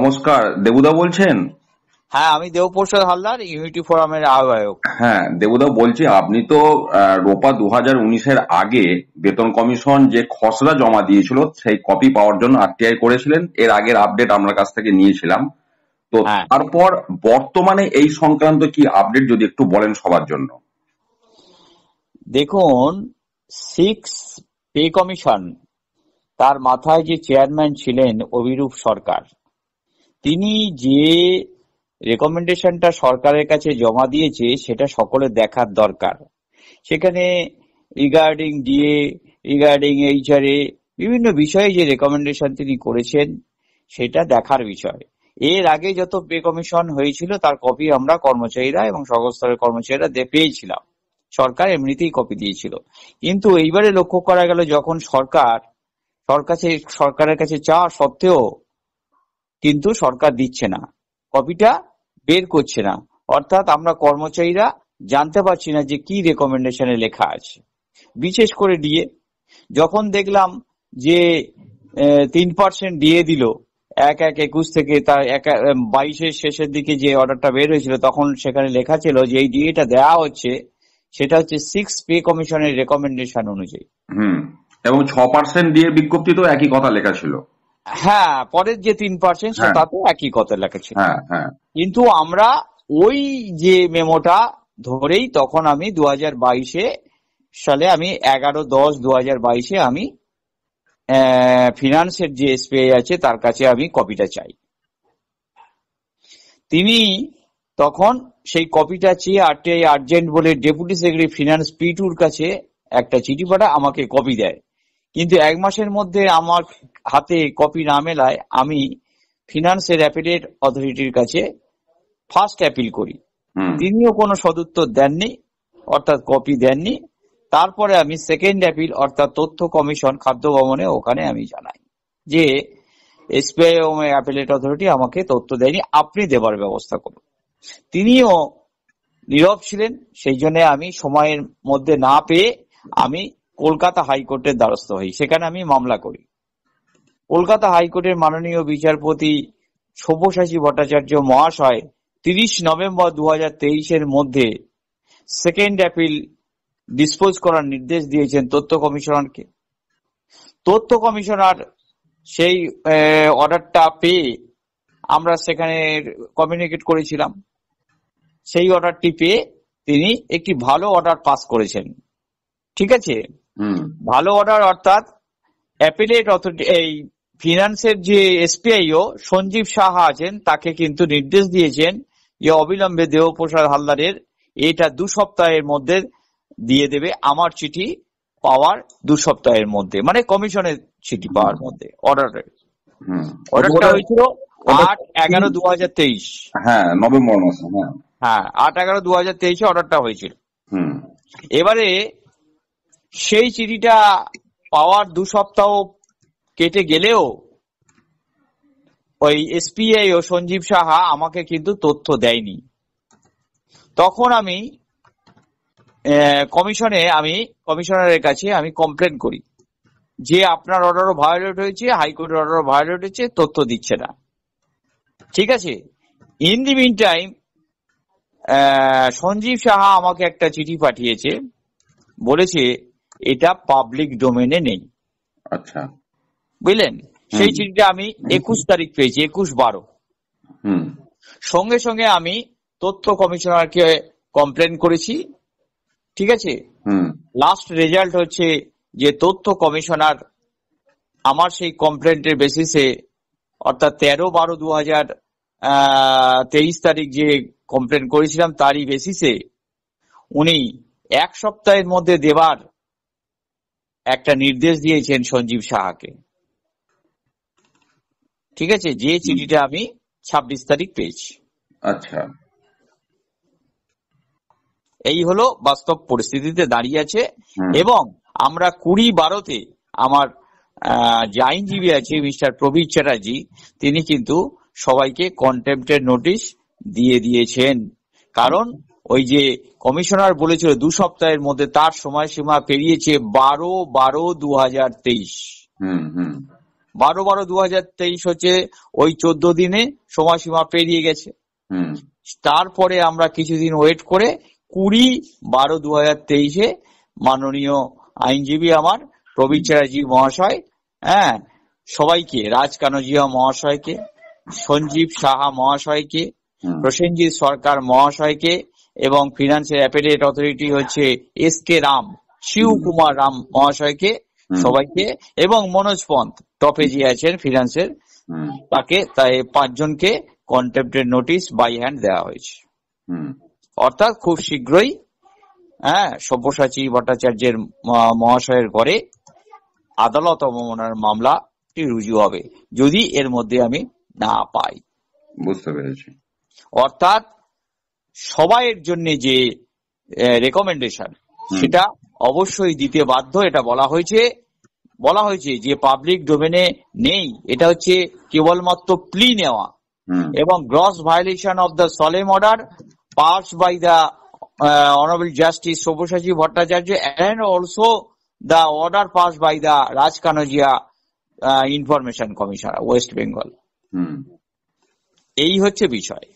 নমস্কার দেবুদা বলছেন হ্যাঁ আমি দেবপ্রসাদ হালদার ইউনিটি ফোরামের আহ্বায়ক হ্যাঁ দেবুদা বলছি আপনি তো রোপা দু হাজার উনিশের আগে বেতন কমিশন যে খসড়া জমা দিয়েছিল সেই কপি পাওয়ার জন্য আরটিআই করেছিলেন এর আগের আপডেট আমরা কাছ থেকে নিয়েছিলাম তো হ্যাঁ। তারপর বর্তমানে এই সংক্রান্ত কি আপডেট যদি একটু বলেন সবার জন্য দেখুন সিক্স পে কমিশন তার মাথায় যে চেয়ারম্যান ছিলেন অভিরূপ সরকার তিনি যে রেকমেন্ডেশনটা সরকারের কাছে জমা দিয়েছে সেটা সকলে দেখার দরকার সেখানে রিগার্ডিং ডিএ রিগার্ডিং এইচআরএ বিভিন্ন বিষয়ে যে রেকমেন্ডেশন তিনি করেছেন সেটা দেখার বিষয় এর আগে যত পে কমিশন হয়েছিল তার কপি আমরা কর্মচারীরা এবং স্তরের কর্মচারীরা পেয়েছিলাম সরকার এমনিতেই কপি দিয়েছিল কিন্তু এইবারে লক্ষ্য করা গেল যখন সরকার সরকার সরকারের কাছে চাওয়া সত্ত্বেও কিন্তু সরকার দিচ্ছে না কপিটা বের করছে না অর্থাৎ আমরা কর্মচারীরা জানতে পারছি না যে কি রেকমেন্ডেশনে লেখা আছে বিশেষ করে ডিএ যখন দেখলাম যে তিন পার্সেন্ট ডিএ দিল এক এক একুশ থেকে তার এক বাইশের শেষের দিকে যে অর্ডারটা বের হয়েছিল তখন সেখানে লেখা ছিল যে এই ডিএটা দেওয়া হচ্ছে সেটা হচ্ছে সিক্স পে কমিশনের রেকমেন্ডেশন অনুযায়ী হুম এবং ছ পার্সেন্ট দিয়ে বিজ্ঞপ্তিতেও একই কথা লেখা ছিল হ্যাঁ পরের যে তিন পার্সেন্ট হ্যাঁ। তাতে একই কথা লেখা ছিল হ্যাঁ, হ্যাঁ। কিন্তু আমরা ওই যে মেমোটা ধরেই তখন আমি দু হাজার বাইশে সালে আমি এগারো দশ দু হাজার বাইশে আমি ফিনান্সের যে এসপিআই আছে তার কাছে আমি কপিটা চাই তিনি তখন সেই কপিটা চেয়ে আই আর্জেন্ট বলে ডেপুটি সেক্রেটারি ফিনান্স পিটুর কাছে একটা চিঠি পাঠা আমাকে কপি দেয় কিন্তু এক মাসের মধ্যে আমার হাতে কপি না মেলায় আমি ফিনান্সের অ্যাপিলেট অথরিটির কাছে ফার্স্ট অ্যাপিল করি তিনিও কোনো সদুত্তর দেননি অর্থাৎ কপি দেননি তারপরে আমি সেকেন্ড অ্যাপিল অর্থাৎ তথ্য কমিশন খাদ্য ভবনে ওখানে আমি জানাই যে এসবিআই ও অ্যাপিলেট অথরিটি আমাকে তথ্য দেয়নি আপনি দেবার ব্যবস্থা করুন তিনিও নীরব ছিলেন সেই জন্য আমি সময়ের মধ্যে না পেয়ে আমি কলকাতা হাইকোর্টের দ্বারস্থ হই সেখানে আমি মামলা করি কলকাতা হাইকোর্টের মাননীয় বিচারপতি সব্যসাচী ভট্টাচার্য মহাশয় তিরিশ নভেম্বর দু হাজার মধ্যে সেকেন্ড অ্যাপিল ডিসপোজ করার নির্দেশ দিয়েছেন তথ্য কমিশনারকে তথ্য কমিশনার সেই অর্ডারটা পেয়ে আমরা সেখানে কমিউনিকেট করেছিলাম সেই অর্ডারটি পেয়ে তিনি একটি ভালো অর্ডার পাস করেছেন ঠিক আছে ভালো অর্ডার অর্থাৎ অ্যাপিলেট অথরিটি এই ফিনান্সের যে এসপিআইও সঞ্জীব সাহা আছেন তাকে কিন্তু নির্দেশ দিয়েছেন যে অবিলম্বে দেহপ্রসাদ হালদারের এটা দু সপ্তাহের মধ্যে দিয়ে দেবে আমার চিঠি পাওয়ার দু সপ্তাহের মধ্যে মানে কমিশনের চিঠি পাওয়ার মধ্যে অর্ডারের অর্ডারটা হয়েছিল আট এগারো দু হাজার তেইশ হ্যাঁ নভেম্বর মাসে হ্যাঁ, হ্যাঁ আট এগারো দু হাজার তেইশে অর্ডারটা হয়েছিল এবারে সেই চিঠিটা পাওয়ার দু সপ্তাহ কেটে গেলেও ওই এসপিআই ও সঞ্জীব সাহা আমাকে কিন্তু তথ্য দেয়নি তখন আমি কমিশনে আমি কমিশনারের কাছে আমি কমপ্লেন করি যে আপনার অর্ডারও ভায়োলেট হয়েছে হাইকোর্টের অর্ডারও ভায়োলেট হয়েছে তথ্য দিচ্ছে না ঠিক আছে in the mean time Sanjib Saha আমাকে একটা চিঠি পাঠিয়েছে বলেছে এটা পাবলিক ডোমেনে নেই আচ্ছা বুঝলেন সেই চিঠিটা আমি একুশ তারিখ পেয়েছি একুশ বারো সঙ্গে সঙ্গে আমি তথ্য কমিশনারকে কমপ্লেন করেছি ঠিক আছে লাস্ট রেজাল্ট হচ্ছে যে তথ্য কমিশনার আমার সেই কমপ্লেন্টের বেসিসে অর্থাৎ তেরো বারো দু হাজার তেইশ তারিখ যে কমপ্লেন করেছিলাম তারই বেসিসে উনি এক সপ্তাহের মধ্যে দেবার একটা নির্দেশ দিয়েছেন সঞ্জীব সাহাকে ঠিক আছে যে চিঠিটা আমি ছাব্বিশ তারিখ পেয়েছি আচ্ছা এই হলো বাস্তব পরিস্থিতিতে দাঁড়িয়ে আছে এবং আমরা কুড়ি বারোতে আমার যে আইনজীবী আছে মিস্টার প্রবীর চ্যাটার্জি তিনি কিন্তু সবাইকে কন্টেম্পের নোটিশ দিয়ে দিয়েছেন কারণ ওই যে কমিশনার বলেছিল দু সপ্তাহের মধ্যে তার সময়সীমা পেরিয়েছে বারো বারো দু হাজার তেইশ বারো বারো দু হাজার তেইশ হচ্ছে ওই চোদ্দ দিনে সময়সীমা পেরিয়ে গেছে তারপরে আমরা কিছুদিন ওয়েট করে কুড়ি বারো দু হাজার তেইশে মাননীয় আইনজীবী আমার প্রবীণ চ্যাটার্জি মহাশয় হ্যাঁ সবাইকে রাজ কানজিয়া মহাশয়কে সঞ্জীব সাহা মহাশয়কে প্রসেনজিৎ সরকার মহাশয়কে এবং ফিনান্সিয়াল অ্যাপেলেট অথরিটি হচ্ছে এস কে রাম শিব কুমার রাম মহাশয়কে সবাইকে এবং মনোজ পন্থ টপে যে আছেন ফিনান্সের তাকে তাই পাঁচজনকে কন্টেপ্টের নোটিশ বাই হ্যান্ড দেওয়া হয়েছে অর্থাৎ খুব শীঘ্রই হ্যাঁ সব্যসাচী ভট্টাচার্যের মহাশয়ের ঘরে আদালত অবমাননার মামলাটি রুজু হবে যদি এর মধ্যে আমি না পাই বুঝতে পেরেছি অর্থাৎ সবাইয়ের জন্য যে রেকমেন্ডেশন সেটা অবশ্যই দিতে বাধ্য এটা বলা হয়েছে বলা হয়েছে যে পাবলিক ডোমেনে নেই এটা হচ্ছে কেবলমাত্র প্লি নেওয়া এবং gross violation of the solemn order pass by the honourable justice Sabyasachi Bhattacharya and also the order pass by the Raj Kanjia information commissioner West Bengal এই হচ্ছে বিষয়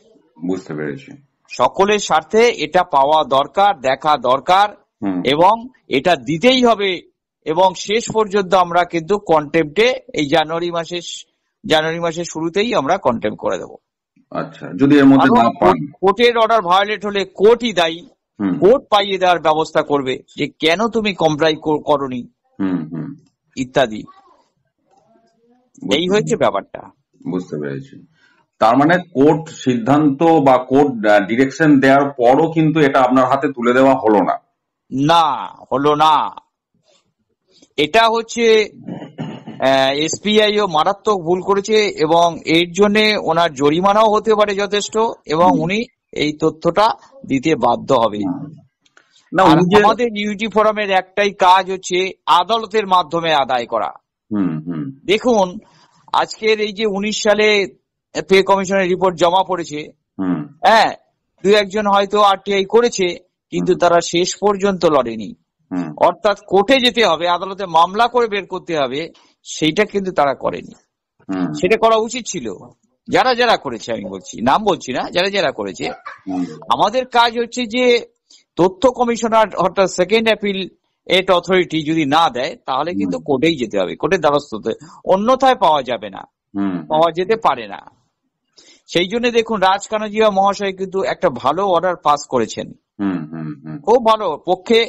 বুঝতে পেরেছি সকলের স্বার্থে এটা পাওয়া দরকার দেখা দরকার এবং এটা দিতেই হবে এবং শেষ পর্যন্ত আমরা কিন্তু কন্টেম্পটে এই জানুয়ারি মাসের জানুয়ারি মাসের শুরুতেই আমরা কন্টেম্প করে দেব আচ্ছা যদি এর মধ্যে না পান কোর্টের অর্ডার ভায়োলেট হলে কোর্টই দায়ী কোর্ট পাইয়ে দেওয়ার ব্যবস্থা করবে যে কেন তুমি কমপ্লাই করনি ইত্যাদি এই হয়েছে ব্যাপারটা বুঝতে পেরেছি তার মানে কোর্ট সিদ্ধান্ত বা কোর্ট ডিরেকশন দেওয়ার পরও কিন্তু এটা আপনার হাতে তুলে দেওয়া হলো না না হলো না এটা হচ্ছে এসপিআই ও মারাত্মক ভুল করেছে এবং এর জন্য ওনার জরিমানাও হতে পারে যথেষ্ট এবং উনি এই তথ্যটা দিতে বাধ্য হবে আমাদের ইউটি ফোরামের একটাই কাজ হচ্ছে আদালতের মাধ্যমে আদায় করা দেখুন আজকের এই যে উনিশ সালে পে কমিশনের রিপোর্ট জমা পড়েছে হ্যাঁ দু একজন হয়তো আরটিআই করেছে কিন্তু তারা শেষ পর্যন্ত লড়েনি অর্থাৎ কোর্টে যেতে হবে আদালতে মামলা করে বের করতে হবে সেইটা কিন্তু তারা করেনি সেটা করা উচিত ছিল যারা যারা করেছে আমি বলছি নাম বলছি না যারা যারা করেছে আমাদের কাজ হচ্ছে যে তথ্য কমিশনার অর্থাৎ সেকেন্ড অ্যাপিল এট অথরিটি যদি না দেয় তাহলে কিন্তু কোর্টেই যেতে হবে কোর্টের দ্বারস্থ অন্যথায় পাওয়া যাবে না পাওয়া যেতে পারে না সেই জন্য দেখুন রাজ কানাজিয়া মহাশয় কিন্তু একটা ভালো অর্ডার পাস করেছেন খুব ভালো পক্ষে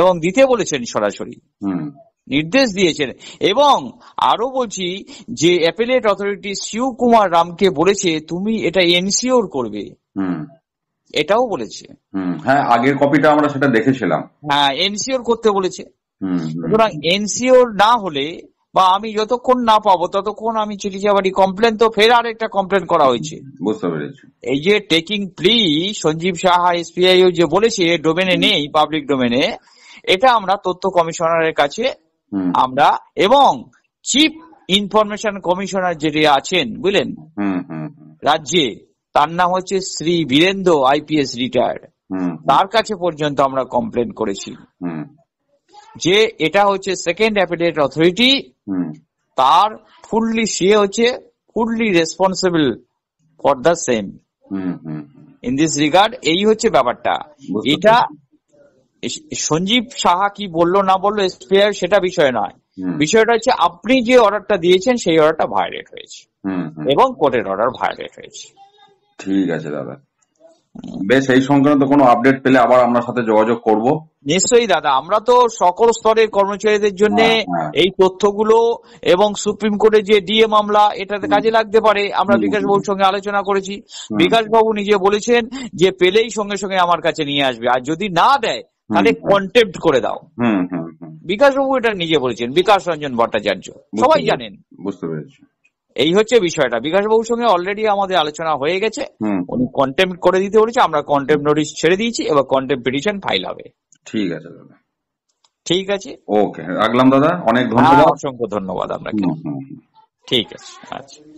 এবং দিতে বলেছেন সরাসরি নির্দেশ দিয়েছেন এবং আরো বলছি যে অ্যাপেলেট অথরিটি শিব কুমার রামকে বলেছে তুমি এটা এনসিওর করবে এটাও বলেছে হ্যাঁ আগের কপিটা আমরা সেটা দেখেছিলাম হ্যাঁ এনসিওর করতে বলেছে সুতরাং এনসিওর না হলে বা আমি যতক্ষণ না পাবো ততক্ষণ আমি চিঠি চাবাড়ি কমপ্লেন তো ফের আর একটা কমপ্লেন করা হয়েছে বুঝতে পেরেছি এই যে taking plea Sanjib Saha SPI যে বলেছে ডোমেনে নেই পাবলিক ডোমেনে এটা আমরা তথ্য কমিশনারের কাছে আমরা এবং চিফ ইনফরমেশন কমিশনার যেটি আছেন বুঝলেন রাজ্যে তার নাম হচ্ছে শ্রী বীরেন্দ্র আইপিএস রিটায়ার্ড তার কাছে পর্যন্ত আমরা কমপ্লেন করেছি যে এটা হচ্ছে সেকেন্ড অ্যাপিডেট অথরিটি তার ফুললি সে হচ্ছে fully responsible for the same in this regard এই হচ্ছে ব্যাপারটা এটা সঞ্জীব সাহা কি বললো না বললো এসপিআই সেটা বিষয় নয় বিষয়টা হচ্ছে আপনি যে অর্ডারটা দিয়েছেন সেই অর্ডারটা ভায়োলেট হয়েছে এবং কোর্টের অর্ডার ভায়োলেট হয়েছে ঠিক আছে দাদা বেশ এই সংক্রান্ত কোনো আপডেট পেলে আবার আমরা সাথে যোগাযোগ করব নিশ্চয়ই দাদা আমরা তো সকল স্তরের কর্মচারীদের জন্য হ্যাঁ, হ্যাঁ। এই তথ্যগুলো এবং সুপ্রিম কোর্টে যে ডিএ মামলা এটাতে কাজে লাগতে পারে আমরা বিকাশ বাবুর সঙ্গে আলোচনা করেছি বিকাশ বাবু নিজে বলেছেন যে পেলেই সঙ্গে সঙ্গে আমার কাছে নিয়ে আসবে আর যদি না দেয় তাহলে কন্টেম্প্ট করে দাও বিকাশ বাবু এটা নিজে বলেছেন বিকাশ রঞ্জন ভট্টাচার্য সবাই জানেন বুঝতে পেরেছি এই হচ্ছে বিষয়টা বিকাশ বাবুর সঙ্গে অলরেডি আমাদের আলোচনা হয়ে গেছে উনি কন্টেম্প করে দিতে বলেছে আমরা কন্টেম্প নোটিশ ছেড়ে দিয়েছি এবার কন্টেম পিটিশন ফাইল হবে ঠিক আছে দাদা ঠিক আছে ওকে রাখলাম দাদা অনেক ধন্যবাদ হ্যাঁ, অসংখ্য ধন্যবাদ আপনাকে ঠিক আছে আচ্ছা